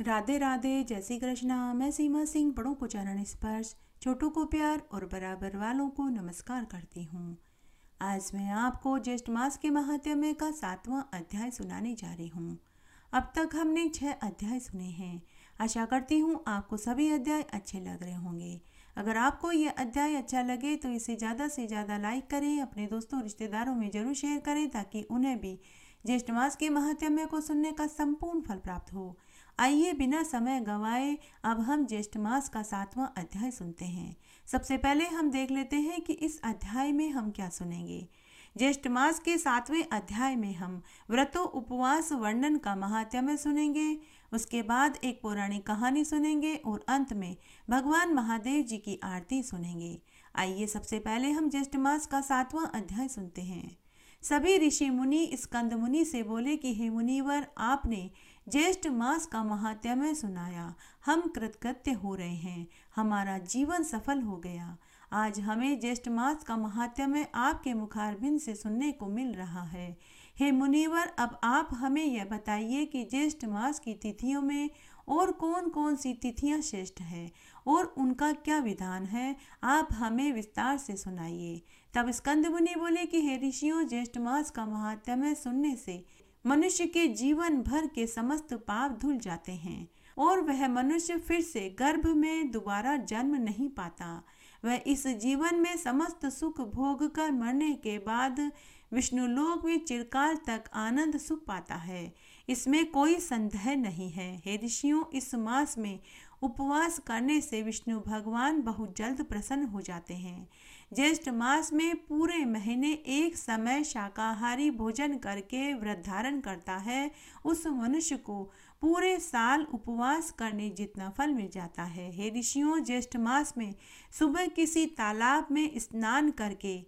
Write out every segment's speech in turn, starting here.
राधे राधे जय श्री कृष्णा मैं सीमा सिंह बड़ों को चरण स्पर्श छोटों को प्यार और बराबर वालों को नमस्कार करती हूँ आज मैं आपको ज्येष्ठ मास के महात्म्य का सातवां अध्याय सुनाने जा रही हूँ अब तक हमने छः अध्याय सुने हैं आशा करती हूँ आपको सभी अध्याय अच्छे लग रहे होंगे अगर आपको ये अध्याय अच्छा लगे तो इसे ज़्यादा से ज़्यादा लाइक करें अपने दोस्तों रिश्तेदारों में ज़रूर शेयर करें ताकि उन्हें भी ज्येष्ठ मास के महात्म्य को सुनने का संपूर्ण फल प्राप्त हो आइए बिना समय गवाए अब हम ज्येष्ठ मास का सातवां अध्याय सुनते हैं सबसे पहले हम देख लेते हैं कि इस अध्याय में हम क्या सुनेंगे ज्येष्ठ मास के सातवें अध्याय में हम व्रतों उपवास वर्णन का महात्म्य सुनेंगे उसके बाद एक पौराणिक कहानी सुनेंगे और अंत में भगवान महादेव जी की आरती सुनेंगे आइए सबसे पहले हम ज्येष्ठ मास का सातवां अध्याय सुनते हैं सभी ऋषि मुनि स्कंद मुनि से बोले कि हे मुनिवर आपने ज्येष्ठ मास का महात्म्य सुनाया हम कृतकृत्य हो रहे हैं हमारा जीवन सफल हो गया आज हमें ज्येष्ठ मास का महात्म्य आपके मुखारबिंद से सुनने को मिल रहा है हे मुनिवर अब आप हमें यह बताइए कि ज्येष्ठ मास की तिथियों में और कौन कौन सी तिथियां श्रेष्ठ है और उनका क्या विधान है आप हमें विस्तार से सुनाइए तब स्कंद मुनि बोले कि हे ऋषियों ज्येष्ठ मास का महात्म्य सुनने से मनुष्य के जीवन भर के समस्त पाप धुल जाते हैं और वह मनुष्य फिर से गर्भ में दोबारा जन्म नहीं पाता वह इस जीवन में समस्त सुख भोग कर मरने के बाद विष्णु लोक में चिरकाल तक आनंद सुख पाता है इसमें कोई संदेह नहीं है हे ऋषियों इस मास में उपवास करने से विष्णु भगवान बहुत जल्द प्रसन्न हो जाते हैं ज्येष्ठ मास में पूरे महीने एक समय शाकाहारी भोजन करके व्रत धारण करता है उस मनुष्य को पूरे साल उपवास करने जितना फल मिल जाता है हे ऋषियों ज्येष्ठ मास में सुबह किसी तालाब में स्नान करके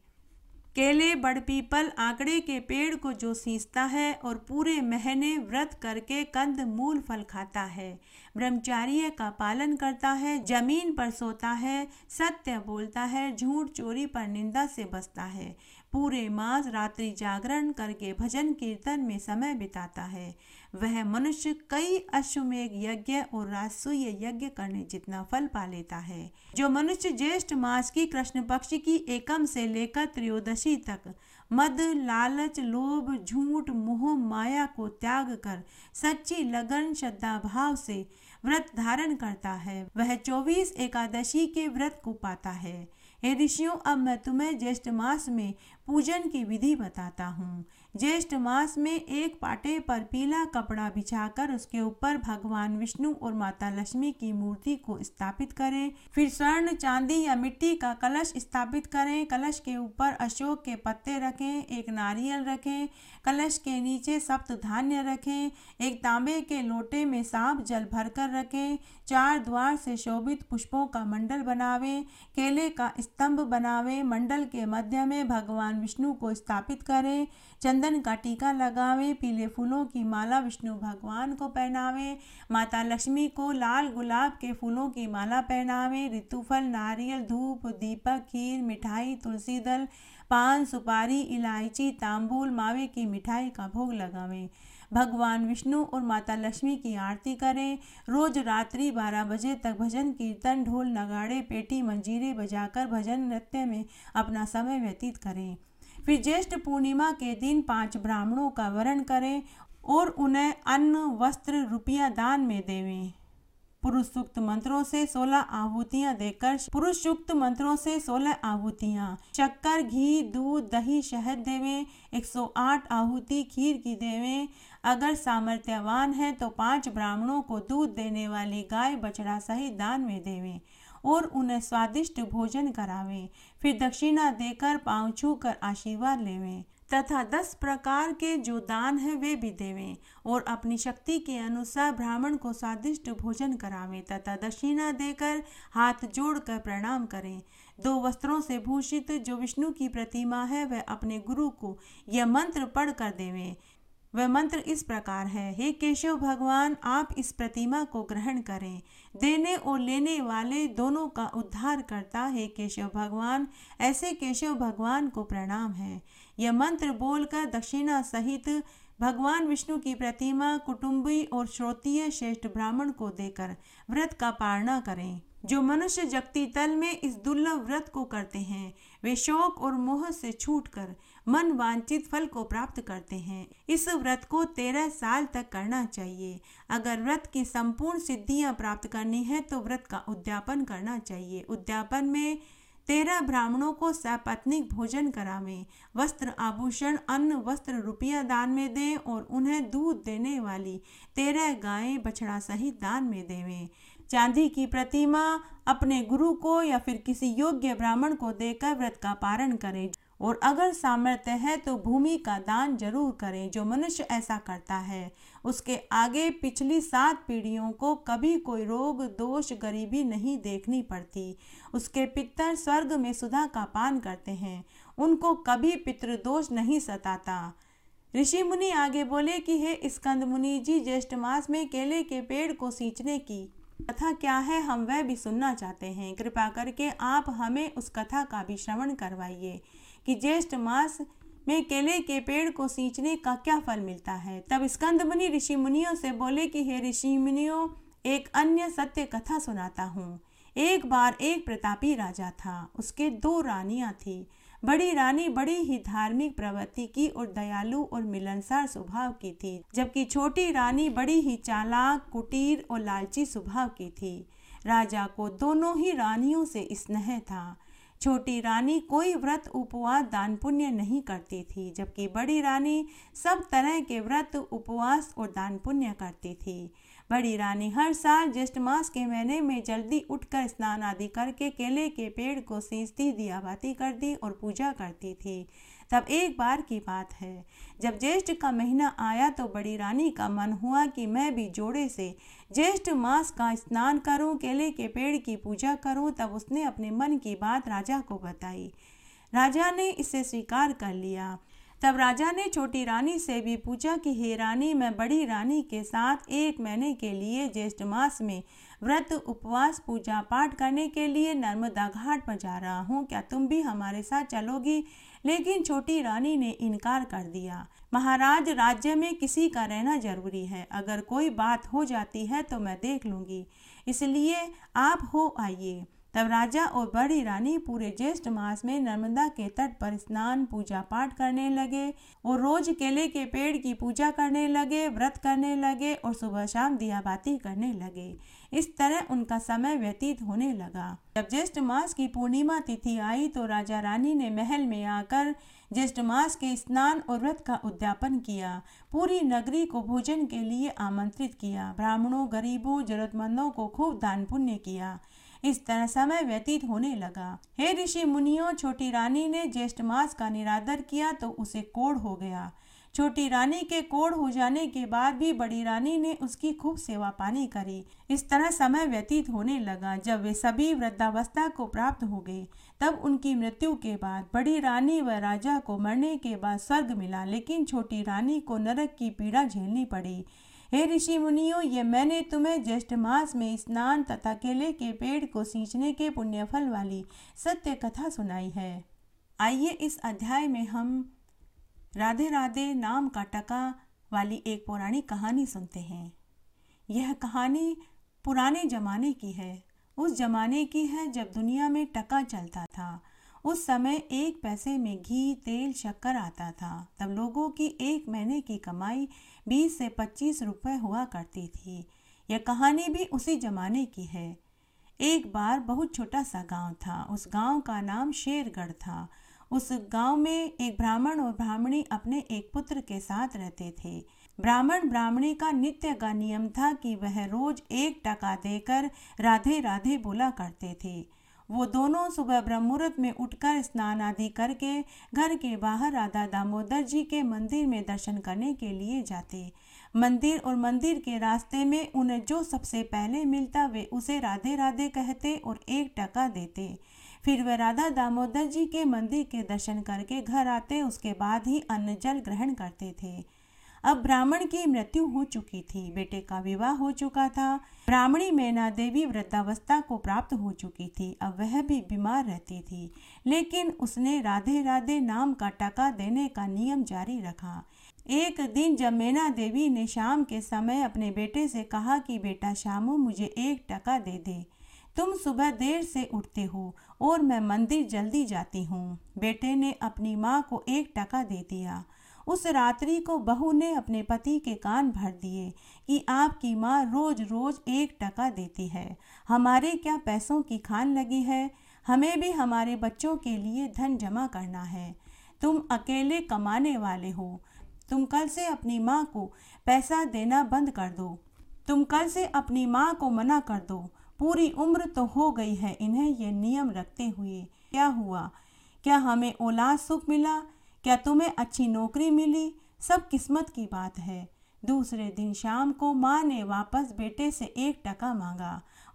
केले बड़ पीपल आंकड़े के पेड़ को जो सींचता है और पूरे महीने व्रत करके कंद मूल फल खाता है ब्रह्मचार्य का पालन करता है जमीन पर सोता है सत्य बोलता है झूठ चोरी पर निंदा से बचता है पूरे मास रात्रि जागरण करके भजन कीर्तन में समय बिताता है वह मनुष्य कई अश्वमेघ यज्ञ और राजसूय यज्ञ करने जितना फल पा लेता है जो मनुष्य ज्येष्ठ मास की कृष्ण पक्ष की एकम से लेकर त्रयोदशी तक मद लालच लोभ झूठ मोह माया को त्याग कर सच्ची लगन श्रद्धा भाव से व्रत धारण करता है वह चौबीस एकादशी के व्रत को पाता है हे ऋषियों अब मैं तुम्हें ज्येष्ठ मास में पूजन की विधि बताता हूँ ज्येष्ठ मास में एक पाटे पर पीला कपड़ा बिछाकर उसके ऊपर भगवान विष्णु और माता लक्ष्मी की मूर्ति को स्थापित करें फिर स्वर्ण चांदी या मिट्टी का कलश स्थापित करें कलश के ऊपर अशोक के पत्ते रखें एक नारियल रखें कलश के नीचे सप्त धान्य रखें एक तांबे के लोटे में साफ जल भरकर रखें चार द्वार से शोभित पुष्पों का मंडल बनावें केले का स्तंभ बनावें मंडल के मध्य में भगवान भगवान विष्णु को स्थापित करें चंदन का टीका लगावें पीले फूलों की माला विष्णु भगवान को पहनावें माता लक्ष्मी को लाल गुलाब के फूलों की माला पहनावें ऋतुफल नारियल धूप दीपक खीर मिठाई तुलसी दल पान सुपारी इलायची तांबूल मावे की मिठाई का भोग लगावें भगवान विष्णु और माता लक्ष्मी की आरती करें रोज रात्रि बारह बजे तक भजन कीर्तन ढोल नगाड़े पेटी मंजीरे बजाकर भजन नृत्य में अपना समय व्यतीत करें फिर ज्येष्ठ पूर्णिमा के दिन पांच ब्राह्मणों का वरण करें और उन्हें अन्न वस्त्र रुपया दान में देवें पुरुष सूक्त मंत्रों से सोलह आहूतियाँ देकर पुरुष सूक्त मंत्रों से सोलह आहूतियाँ शक्कर घी दूध दही शहद देवें 108 आहुति खीर की देवें अगर सामर्थ्यवान है तो पांच ब्राह्मणों को दूध देने वाली गाय बछड़ा सहित दान में देवें और उन्हें स्वादिष्ट भोजन करावें फिर दक्षिणा देकर पाँव छू कर आशीर्वाद लेवें तथा दस प्रकार के जो दान है वे भी देवें और अपनी शक्ति के अनुसार ब्राह्मण को स्वादिष्ट भोजन करावें तथा दक्षिणा देकर हाथ जोड़कर प्रणाम करें दो वस्त्रों से भूषित जो विष्णु की प्रतिमा है वह अपने गुरु को यह मंत्र पढ़ कर देवें वह मंत्र इस प्रकार है हे केशव भगवान आप इस प्रतिमा को ग्रहण करें देने और लेने वाले दोनों का उद्धार करता हे केशव भगवान ऐसे केशव भगवान को प्रणाम है यह मंत्र बोलकर दक्षिणा सहित भगवान विष्णु की प्रतिमा कुटुंबी और श्रोतीय श्रेष्ठ ब्राह्मण को देकर व्रत का पारणा करें जो मनुष्य जगती तल में इस दुर्लभ व्रत को करते हैं वे शोक और मोह से छूटकर मन वांछित फल को प्राप्त करते हैं इस व्रत को तेरह साल तक करना चाहिए अगर व्रत की संपूर्ण सिद्धियां प्राप्त करनी है तो व्रत का उद्यापन करना चाहिए उद्यापन में तेरह ब्राह्मणों को सपत्निक भोजन करावें वस्त्र आभूषण अन्न वस्त्र रुपया दान में दें और उन्हें दूध देने वाली तेरह गायें बछड़ा सहित दान में देवें चांदी की प्रतिमा अपने गुरु को या फिर किसी योग्य ब्राह्मण को देकर व्रत का पारण करें और अगर सामर्थ्य है तो भूमि का दान जरूर करें जो मनुष्य ऐसा करता है उसके आगे पिछली सात पीढ़ियों को कभी कोई रोग दोष गरीबी नहीं देखनी पड़ती उसके पितर स्वर्ग में सुधा का पान करते हैं उनको कभी पितृदोष नहीं सताता ऋषि मुनि आगे बोले कि हे स्कंद मुनि जी ज्येष्ठ मास में केले के पेड़ को सींचने की कथा क्या है हम वह भी सुनना चाहते हैं कृपा करके आप हमें उस कथा का भी श्रवण करवाइए कि ज्येष्ठ मास में केले के पेड़ को सींचने का क्या फल मिलता है तब स्कंद मुनि ऋषि मुनियों से बोले कि हे ऋषि मुनियों एक अन्य सत्य कथा सुनाता हूँ एक बार एक प्रतापी राजा था उसके दो रानियाँ थीं बड़ी रानी बड़ी ही धार्मिक प्रवृत्ति की और दयालु और मिलनसार स्वभाव की थी जबकि छोटी रानी बड़ी ही चालाक कुटीर और लालची स्वभाव की थी राजा को दोनों ही रानियों से स्नेह था छोटी रानी कोई व्रत उपवास दान पुण्य नहीं करती थी जबकि बड़ी रानी सब तरह के व्रत उपवास और दान पुण्य करती थी बड़ी रानी हर साल ज्येष्ठ मास के महीने में जल्दी उठकर स्नान आदि करके केले के पेड़ को सींचती दियाबाती करती और पूजा करती थी तब एक बार की बात है जब ज्येष्ठ का महीना आया तो बड़ी रानी का मन हुआ कि मैं भी जोड़े से ज्येष्ठ मास का स्नान करूं केले के पेड़ की पूजा करूं तब उसने अपने मन की बात राजा को बताई राजा ने इसे स्वीकार कर लिया तब राजा ने छोटी रानी से भी पूछा कि हे रानी मैं बड़ी रानी के साथ एक महीने के लिए ज्येष्ठ मास में व्रत उपवास पूजा पाठ करने के लिए नर्मदा घाट पर जा रहा हूँ क्या तुम भी हमारे साथ चलोगी लेकिन छोटी रानी ने इनकार कर दिया महाराज राज्य में किसी का रहना जरूरी है अगर कोई बात हो जाती है तो मैं देख लूँगी इसलिए आप हो आइए तब राजा और बड़ी रानी पूरे ज्येष्ठ मास में नर्मदा के तट पर स्नान पूजा पाठ करने लगे और रोज केले के पेड़ की पूजा करने लगे व्रत करने लगे और सुबह शाम दियाबाती करने लगे इस तरह उनका समय व्यतीत होने लगा जब ज्येष्ठ मास की पूर्णिमा तिथि आई तो राजा रानी ने महल में आकर ज्येष्ठ मास के स्नान और व्रत का उद्यापन किया पूरी नगरी को भोजन के लिए आमंत्रित किया ब्राह्मणों गरीबों जरूरतमंदों को खूब दान पुण्य किया इस तरह समय व्यतीत होने लगा हे ऋषि मुनियों छोटी रानी ने ज्येष्ठ मास का निरादर किया तो उसे कोढ़ हो गया छोटी रानी के कोढ़ हो जाने के बाद भी बड़ी रानी ने उसकी खूब सेवा पानी करी इस तरह समय व्यतीत होने लगा जब वे सभी वृद्धावस्था को प्राप्त हो गए तब उनकी मृत्यु के बाद बड़ी रानी व राजा को मरने के बाद स्वर्ग मिला लेकिन छोटी रानी को नरक की पीड़ा झेलनी पड़ी हे ऋषि मुनियो ये मैंने तुम्हें ज्येष्ठ मास में स्नान तथा केले के पेड़ को सींचने के पुण्यफल वाली सत्य कथा सुनाई है आइए इस अध्याय में हम राधे राधे नाम का टका वाली एक पौराणिक कहानी सुनते हैं यह कहानी पुराने जमाने की है उस जमाने की है जब दुनिया में टका चलता था उस समय एक पैसे में घी तेल शक्कर आता था तब लोगों की एक महीने की कमाई बीस से पच्चीस रुपए हुआ करती थी यह कहानी भी उसी जमाने की है एक बार बहुत छोटा सा गांव था उस गांव का नाम शेरगढ़ था उस गांव में एक ब्राह्मण और ब्राह्मणी अपने एक पुत्र के साथ रहते थे ब्राह्मण ब्राह्मणी का नित्य का नियम था कि वह रोज एक टका देकर राधे राधे बोला करते थे वो दोनों सुबह मुहूर्त में उठकर स्नान आदि करके घर के बाहर राधा दामोदर जी के मंदिर में दर्शन करने के लिए जाते मंदिर और मंदिर के रास्ते में उन्हें जो सबसे पहले मिलता वे उसे राधे राधे कहते और एक टका देते फिर वे राधा दामोदर जी के मंदिर के दर्शन करके घर आते उसके बाद ही अन्न जल ग्रहण करते थे अब ब्राह्मण की मृत्यु हो चुकी थी बेटे का विवाह हो चुका था ब्राह्मणी मैना देवी वृद्धावस्था को प्राप्त हो चुकी थी अब वह भी बीमार रहती थी लेकिन उसने राधे राधे नाम का टका देने का नियम जारी रखा एक दिन जब मैना देवी ने शाम के समय अपने बेटे से कहा कि बेटा शामो मुझे एक टका दे दे तुम सुबह देर से उठते हो और मैं मंदिर जल्दी जाती हूँ बेटे ने अपनी माँ को एक टका दे दिया उस रात्रि को बहू ने अपने पति के कान भर दिए कि आपकी माँ रोज रोज एक टका देती है हमारे क्या पैसों की खान लगी है हमें भी हमारे बच्चों के लिए धन जमा करना है तुम अकेले कमाने वाले हो तुम कल से अपनी माँ को पैसा देना बंद कर दो तुम कल से अपनी माँ को मना कर दो पूरी उम्र तो हो गई है इन्हें ये नियम रखते हुए क्या हुआ क्या हमें औलाद सुख मिला क्या तुम्हें अच्छी नौकरी मिली सब किस्मत की बात है दूसरे दिन शाम को माँ ने वापस बेटे से एक टका मांगा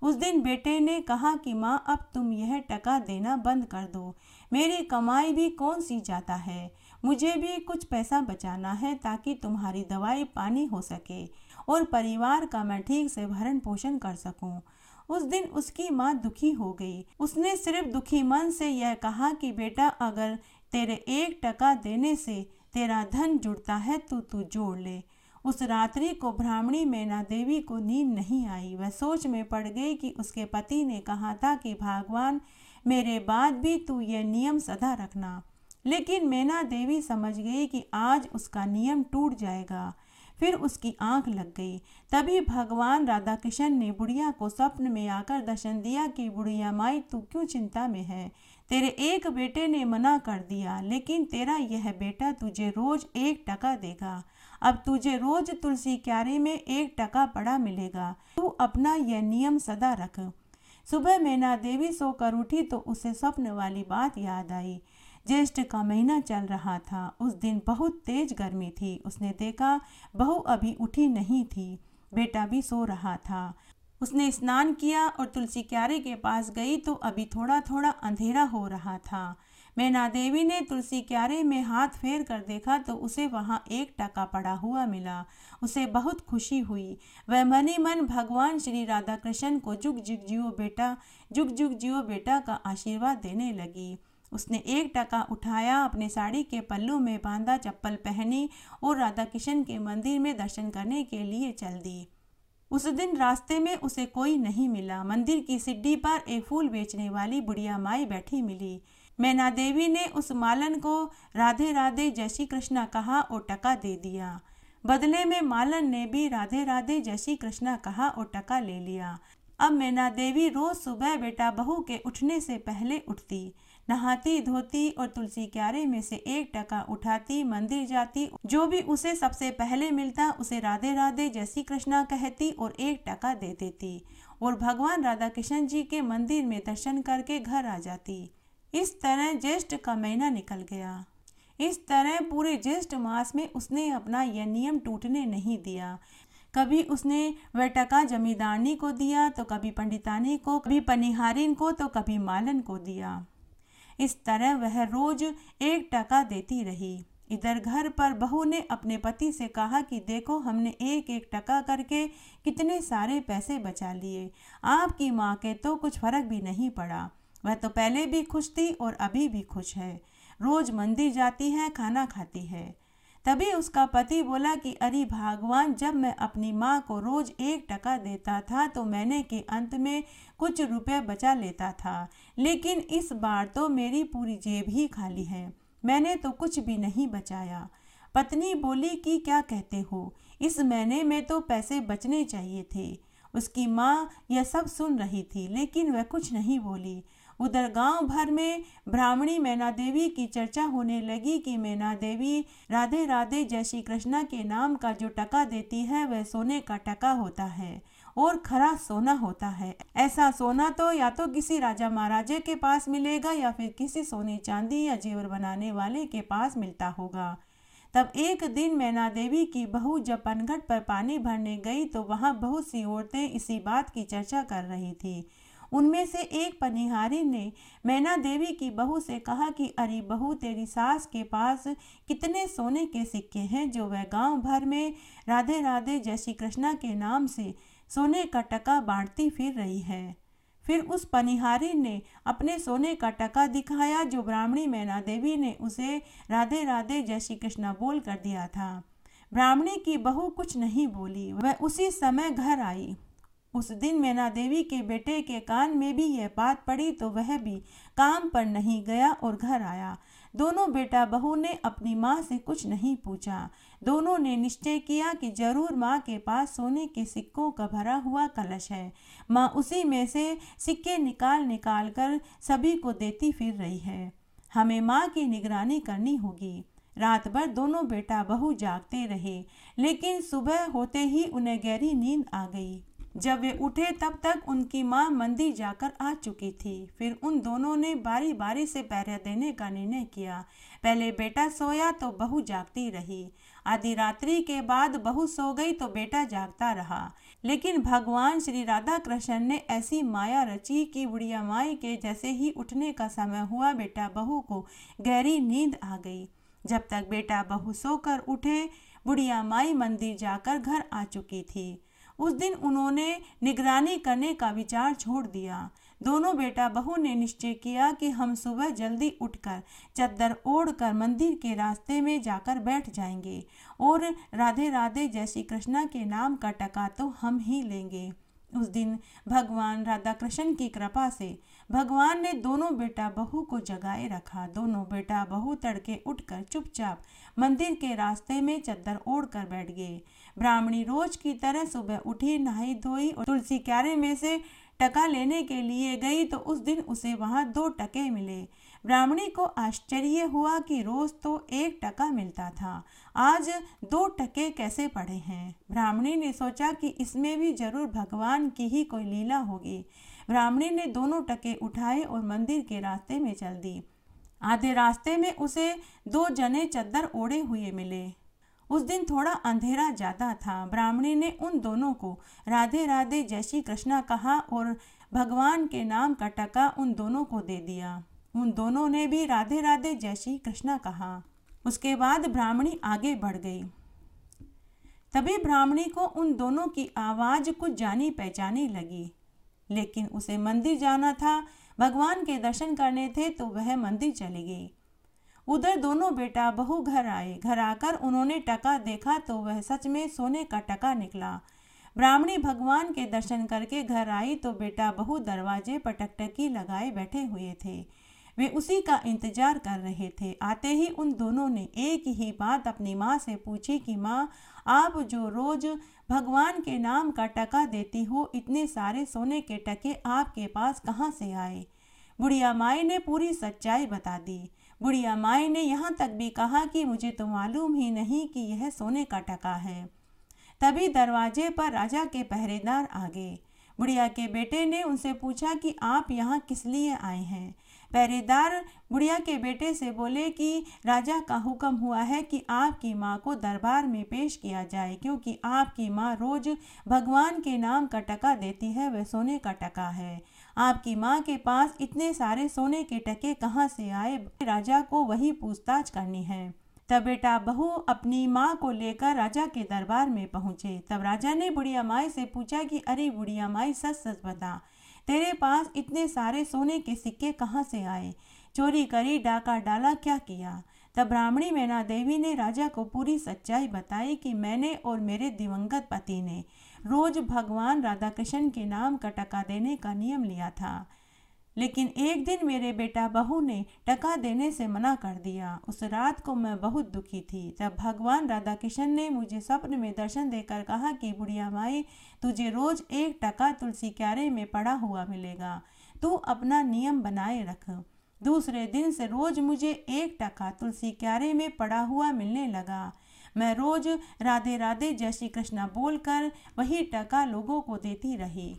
उस दिन बेटे ने कहा कि माँ अब तुम यह टका देना बंद कर दो मेरी कमाई भी कौन सी जाता है मुझे भी कुछ पैसा बचाना है ताकि तुम्हारी दवाई पानी हो सके और परिवार का मैं ठीक से भरण पोषण कर सकूं। उस दिन उसकी माँ दुखी हो गई उसने सिर्फ दुखी मन से यह कहा कि बेटा अगर तेरे एक टका देने से तेरा धन जुड़ता है तो तू जोड़ ले उस रात्रि को ब्राह्मणी मैना देवी को नींद नहीं आई वह सोच में पड़ गई कि उसके पति ने कहा था कि भगवान मेरे बाद भी तू यह नियम सदा रखना लेकिन मैना देवी समझ गई कि आज उसका नियम टूट जाएगा फिर उसकी आंख लग गई तभी भगवान राधा कृष्ण ने बुढ़िया को स्वप्न में आकर दर्शन दिया कि बुढ़िया माई तू क्यों चिंता में है तेरे एक बेटे ने मना कर दिया लेकिन तेरा यह बेटा तुझे रोज एक टका देगा अब तुझे रोज तुलसी क्यारे में एक टका पड़ा मिलेगा तू अपना यह नियम सदा रख सुबह मैना देवी सोकर उठी तो उसे स्वप्न वाली बात याद आई ज्येष्ठ का महीना चल रहा था उस दिन बहुत तेज गर्मी थी उसने देखा बहू अभी उठी नहीं थी बेटा भी सो रहा था उसने स्नान किया और तुलसी क्यारे के पास गई तो अभी थोड़ा थोड़ा अंधेरा हो रहा था मैना देवी ने तुलसी क्यारे में हाथ फेर कर देखा तो उसे वहाँ एक टका पड़ा हुआ मिला उसे बहुत खुशी हुई वह ही मन भगवान श्री राधा कृष्ण को जुग जुग जियो बेटा जुग जुग जियो बेटा का आशीर्वाद देने लगी उसने एक टका उठाया अपने साड़ी के पल्लू में बांधा चप्पल पहनी और राधा कृष्ण के मंदिर में दर्शन करने के लिए चल दी उस दिन रास्ते में उसे कोई नहीं मिला मंदिर की सिड्डी पर एक फूल बेचने वाली बुढ़िया माई बैठी मिली मैना देवी ने उस मालन को राधे राधे जय श्री कृष्णा कहा और टका दे दिया बदले में मालन ने भी राधे राधे जय श्री कृष्णा कहा और टका ले लिया अब मैना देवी रोज सुबह बेटा बहू के उठने से पहले उठती नहाती धोती और तुलसी क्यारे में से एक टका उठाती मंदिर जाती जो भी उसे सबसे पहले मिलता उसे राधे राधे जैसी कृष्णा कहती और एक टका दे देती और भगवान राधा कृष्ण जी के मंदिर में दर्शन करके घर आ जाती इस तरह ज्येष्ठ का महीना निकल गया इस तरह पूरे ज्येष्ठ मास में उसने अपना यह नियम टूटने नहीं दिया कभी उसने वह टका जमींदारनी को दिया तो कभी पंडितानी को कभी पनिहारिन को तो कभी मालन को दिया इस तरह वह रोज एक टका देती रही इधर घर पर बहू ने अपने पति से कहा कि देखो हमने एक एक टका करके कितने सारे पैसे बचा लिए आपकी माँ के तो कुछ फर्क भी नहीं पड़ा वह तो पहले भी खुश थी और अभी भी खुश है रोज़ मंदिर जाती है खाना खाती है तभी उसका पति बोला कि अरे भगवान जब मैं अपनी माँ को रोज एक टका देता था तो मैंने के अंत में कुछ रुपए बचा लेता था लेकिन इस बार तो मेरी पूरी जेब ही खाली है मैंने तो कुछ भी नहीं बचाया पत्नी बोली कि क्या कहते हो इस महीने में तो पैसे बचने चाहिए थे उसकी माँ यह सब सुन रही थी लेकिन वह कुछ नहीं बोली उधर गांव भर में ब्राह्मणी मैना देवी की चर्चा होने लगी कि मैना देवी राधे राधे जय श्री कृष्णा के नाम का जो टका देती है वह सोने का टका होता है और खरा सोना होता है ऐसा सोना तो या तो किसी राजा महाराजे के पास मिलेगा या फिर किसी सोने चांदी या जेवर बनाने वाले के पास मिलता होगा तब एक दिन मैना देवी की बहू जब पनघट पर पानी भरने गई तो वहाँ बहुत सी औरतें इसी बात की चर्चा कर रही थी उनमें से एक पनिहारी ने मैना देवी की बहू से कहा कि अरे बहू तेरी सास के पास कितने सोने के सिक्के हैं जो वह गांव भर में राधे राधे जय श्री कृष्णा के नाम से सोने का टका बांटती फिर रही है फिर उस पनिहारी ने अपने सोने का टका दिखाया जो ब्राह्मणी मैना देवी ने उसे राधे राधे जय श्री कृष्णा बोल कर दिया था ब्राह्मणी की बहू कुछ नहीं बोली वह उसी समय घर आई उस दिन मैना देवी के बेटे के कान में भी यह बात पड़ी तो वह भी काम पर नहीं गया और घर आया दोनों बेटा बहू ने अपनी माँ से कुछ नहीं पूछा दोनों ने निश्चय किया कि जरूर माँ के पास सोने के सिक्कों का भरा हुआ कलश है माँ उसी में से सिक्के निकाल निकाल कर सभी को देती फिर रही है हमें माँ की निगरानी करनी होगी रात भर दोनों बेटा बहू जागते रहे लेकिन सुबह होते ही उन्हें गहरी नींद आ गई जब वे उठे तब तक उनकी मां मंदी जाकर आ चुकी थी फिर उन दोनों ने बारी बारी से पहरे देने का निर्णय किया पहले बेटा सोया तो बहू जागती रही आधी रात्रि के बाद बहू सो गई तो बेटा जागता रहा लेकिन भगवान श्री राधा कृष्ण ने ऐसी माया रची कि बुढ़िया माई के जैसे ही उठने का समय हुआ बेटा बहू को गहरी नींद आ गई जब तक बेटा बहू सोकर उठे बुढ़िया माई मंदिर जाकर घर आ चुकी थी उस दिन उन्होंने निगरानी करने का विचार छोड़ दिया दोनों बेटा बहू ने निश्चय किया कि हम सुबह जल्दी उठकर चद्दर ओढ़कर मंदिर के रास्ते में जाकर बैठ जाएंगे और राधे राधे जय श्री कृष्णा के नाम का टका तो हम ही लेंगे उस दिन भगवान राधा कृष्ण की कृपा से भगवान ने दोनों बेटा बहू को जगाए रखा दोनों बेटा बहू तड़के उठकर चुपचाप मंदिर के रास्ते में चद्दर ओढ़ कर बैठ गए ब्राह्मणी रोज की तरह सुबह उठी नहाई धोई और तुलसी क्यारे में से टका लेने के लिए गई तो उस दिन उसे वहाँ दो टके मिले ब्राह्मणी को आश्चर्य हुआ कि रोज तो एक टका मिलता था आज दो टके कैसे पड़े हैं ब्राह्मणी ने सोचा कि इसमें भी जरूर भगवान की ही कोई लीला होगी ब्राह्मणी ने दोनों टके उठाए और मंदिर के रास्ते में चल दी आधे रास्ते में उसे दो जने चद्दर ओढ़े हुए मिले उस दिन थोड़ा अंधेरा ज़्यादा था ब्राह्मणी ने उन दोनों को राधे राधे जय श्री कृष्णा कहा और भगवान के नाम का टका उन दोनों को दे दिया उन दोनों ने भी राधे राधे जय श्री कृष्णा कहा उसके बाद ब्राह्मणी आगे बढ़ गई तभी ब्राह्मणी को उन दोनों की आवाज़ कुछ जानी पहचानी लगी लेकिन उसे मंदिर जाना था भगवान के दर्शन करने थे तो वह मंदिर चली गई उधर दोनों बेटा बहु घर आए घर आकर उन्होंने टका देखा तो वह सच में सोने का टका निकला ब्राह्मणी भगवान के दर्शन करके घर आई तो बेटा बहु दरवाजे पटकटकी लगाए बैठे हुए थे वे उसी का इंतजार कर रहे थे आते ही उन दोनों ने एक ही बात अपनी माँ से पूछी कि माँ आप जो रोज भगवान के नाम का टका देती हो इतने सारे सोने के टके आपके पास कहाँ से आए बुढ़िया माई ने पूरी सच्चाई बता दी बुढ़िया माई ने यहाँ तक भी कहा कि मुझे तो मालूम ही नहीं कि यह सोने का टका है तभी दरवाजे पर राजा के पहरेदार आ गए बुढ़िया के बेटे ने उनसे पूछा कि आप यहाँ किस लिए आए हैं पहरेदार बुढ़िया के बेटे से बोले कि राजा का हुक्म हुआ है कि आपकी माँ को दरबार में पेश किया जाए क्योंकि आपकी माँ रोज भगवान के नाम का टका देती है वह सोने का टका है आपकी माँ के पास इतने सारे सोने के टके कहाँ से आए राजा को वही पूछताछ करनी है तब बेटा बहू अपनी माँ को लेकर राजा के दरबार में पहुंचे तब राजा ने बुढ़िया माई से पूछा कि अरे बुढ़िया माई सच सच बता तेरे पास इतने सारे सोने के सिक्के कहाँ से आए चोरी करी डाका डाला क्या किया तब ब्राह्मणी मैना देवी ने राजा को पूरी सच्चाई बताई कि मैंने और मेरे दिवंगत पति ने रोज भगवान राधा कृष्ण के नाम का टका देने का नियम लिया था लेकिन एक दिन मेरे बेटा बहू ने टका देने से मना कर दिया उस रात को मैं बहुत दुखी थी जब भगवान राधा किशन ने मुझे स्वप्न में दर्शन देकर कहा कि बुढ़िया माई तुझे रोज एक टका तुलसी क्यारे में पड़ा हुआ मिलेगा तू अपना नियम बनाए रख दूसरे दिन से रोज मुझे एक टका तुलसी क्यारे में पड़ा हुआ मिलने लगा मैं रोज राधे राधे जय श्री कृष्णा बोलकर वही टका लोगों को देती रही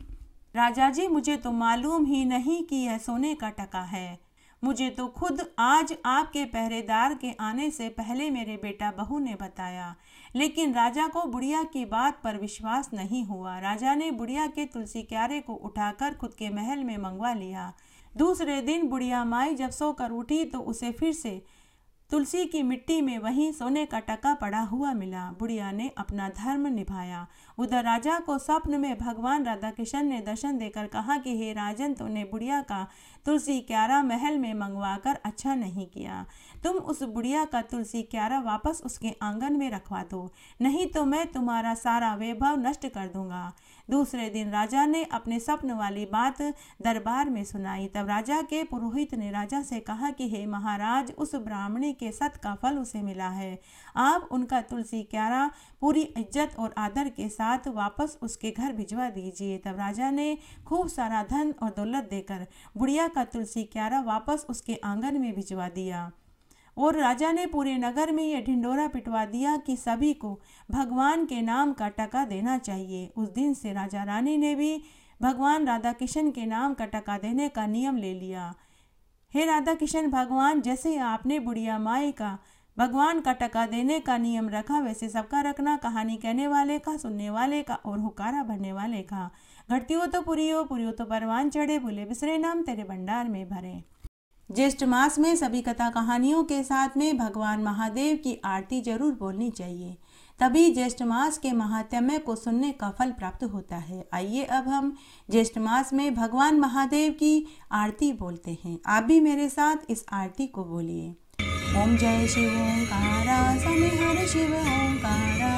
राजा जी मुझे तो मालूम ही नहीं कि यह सोने का टका है मुझे तो खुद आज आपके पहरेदार के आने से पहले मेरे बेटा बहू ने बताया लेकिन राजा को बुढ़िया की बात पर विश्वास नहीं हुआ राजा ने बुढ़िया के तुलसी क्यारे को उठाकर खुद के महल में मंगवा लिया दूसरे दिन बुढ़िया माई जब सोकर उठी तो उसे फिर से तुलसी की मिट्टी में वहीं सोने का टका पड़ा हुआ मिला बुढ़िया ने अपना धर्म निभाया उधर राजा को स्वप्न में भगवान राधा कृष्ण ने दर्शन देकर कहा कि हे राजन तूने बुढ़िया का तुलसी क्यारा महल में मंगवा कर अच्छा नहीं किया तुम उस बुढ़िया का तुलसी क्यारा वापस उसके आंगन में रखवा दो नहीं तो मैं तुम्हारा सारा वैभव नष्ट कर दूंगा दूसरे दिन राजा ने अपने स्वप्न वाली बात दरबार में सुनाई तब राजा के पुरोहित ने राजा से कहा कि हे महाराज उस ब्राह्मणी के सत का फल उसे मिला है आप उनका तुलसी क्यारा पूरी इज्जत और आदर के साथ वापस उसके घर भिजवा दीजिए तब राजा ने खूब सारा धन और दौलत देकर बुढ़िया का तुलसी क्यारा वापस उसके आंगन में भिजवा दिया और राजा ने पूरे नगर में यह ढिंडोरा पिटवा दिया कि सभी को भगवान के नाम का टका देना चाहिए उस दिन से राजा रानी ने भी भगवान राधा किशन के नाम का टका देने का नियम ले लिया हे राधा किशन भगवान जैसे आपने बुढ़िया माई का भगवान का टका देने का नियम रखा वैसे सबका रखना कहानी कहने वाले का सुनने वाले का और हुकारा भरने वाले का घटती हो तो पुरी हो पुरी हो तो परवान चढ़े भूले बिसरे नाम तेरे भंडार में भरे ज्येष्ठ मास में सभी कथा कहानियों के साथ में भगवान महादेव की आरती जरूर बोलनी चाहिए तभी ज्येष्ठ मास के महात्म्य को सुनने का फल प्राप्त होता है आइए अब हम ज्येष्ठ मास में भगवान महादेव की आरती बोलते हैं आप भी मेरे साथ इस आरती को बोलिए ओम जय शिव ओंकारा हर शिव ओंकारा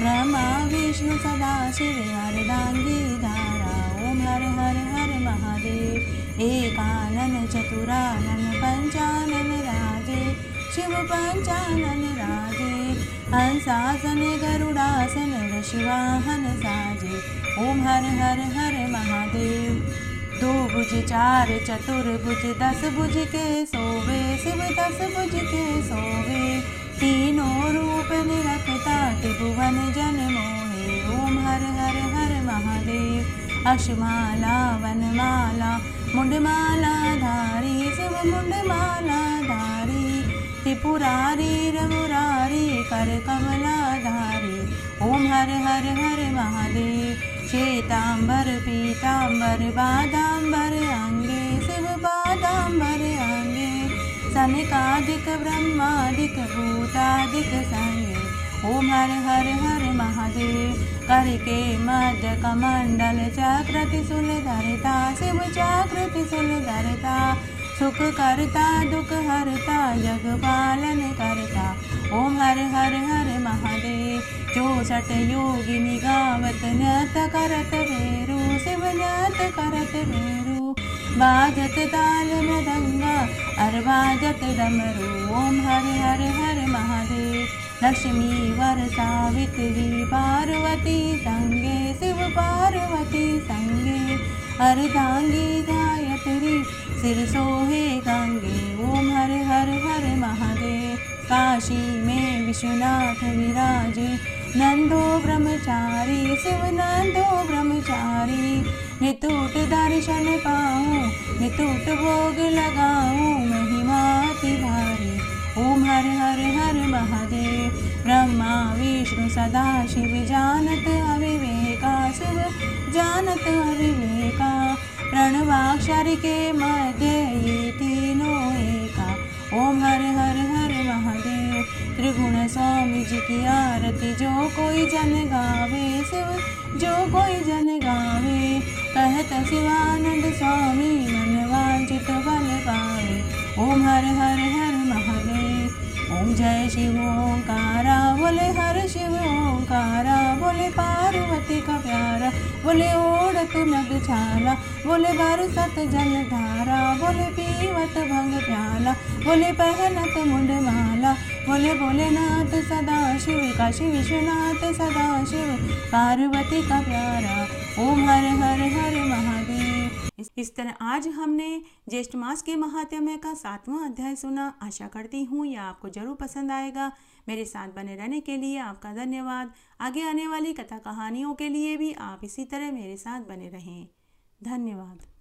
ब्रह्मा विष्णु सदा शिव दांगी धारा ओम हर हर हर महादेव एका पंचानन नन पंचानन राजे शिव पंचानन राजे हंसासन गरुड़ासन शिवाहन साजे ओम हर हर हर महादेव दो भुज चार चतुर्भुज दस भुज के सोवे शिव दस भुज के सोवे तीनों रूप निरखता त्रिभुवन जन मोहे ओम हर हर हर महादेव अशमाला वनमाला मुंडमाला धारी शिव मुंड माला धारी त्रिपुरारी रघुरारी कर कमला धारी ओम हर हर हर महादेव श्वेतांबर पीतांबर बादांबर अंगे शिव बादांबर अंगे सनकादिक ब्रह्मादिक भूतादिक संगे ओम हर हर हर महादेव करके मध्य कमंडल चक्रति सुन धरता शिव चक्रति सुन धरता सुख करता दुख हरता जग पालन करता ओम हर हर हर महादेव चौसठ योगिनी गावत नत करत मेरु शिव नत करत मेरु बाजत ताल अर बाजत डमरू ओम हर हर हर महादेव लक्ष्मी वरसाहित्री पार्वती गङ्गे शिव पार्वती गङ्गे हर गाङ्गी गायत्री सिरसोहे गङ्गे ओम हर हर हर महादेव काशी में विश्वनाथ विराज नन्दो ब्रह्मचारी शिव नन्दो ब्रह्मचारी नितुट दर्शन पा नितुट भोग लगाऊं महिमा ओम हर हर हर महादेव ब्रह्मा विष्णु सदा शिव जानत अविवेका शिव जानत अविवेका प्रणवाक्षर के मध्य ये तीनों एका ओम हर हर हर महादेव त्रिगुण स्वामी जी की आरती जो कोई जन गावे शिव जो कोई जन गावे कहत शिवानंद स्वामी मन शिव ओंकारा बोले हर शिव ओंकारा बोले पार्वती का प्यारा बोले ओढ़त नग छाला बोले सत जल धारा बोले पीवत भंग प्याला बोले पहनत मुंड माला बोले भोलेनाथ सदा शिव काशी विश्वनाथ सदा शिव पार्वती का प्यारा ओम हर हर हर महादेव इस तरह आज हमने ज्येष्ठ मास के महात्म्य का सातवां अध्याय सुना आशा करती हूँ यह आपको जरूर पसंद आएगा मेरे साथ बने रहने के लिए आपका धन्यवाद आगे आने वाली कथा कहानियों के लिए भी आप इसी तरह मेरे साथ बने रहें धन्यवाद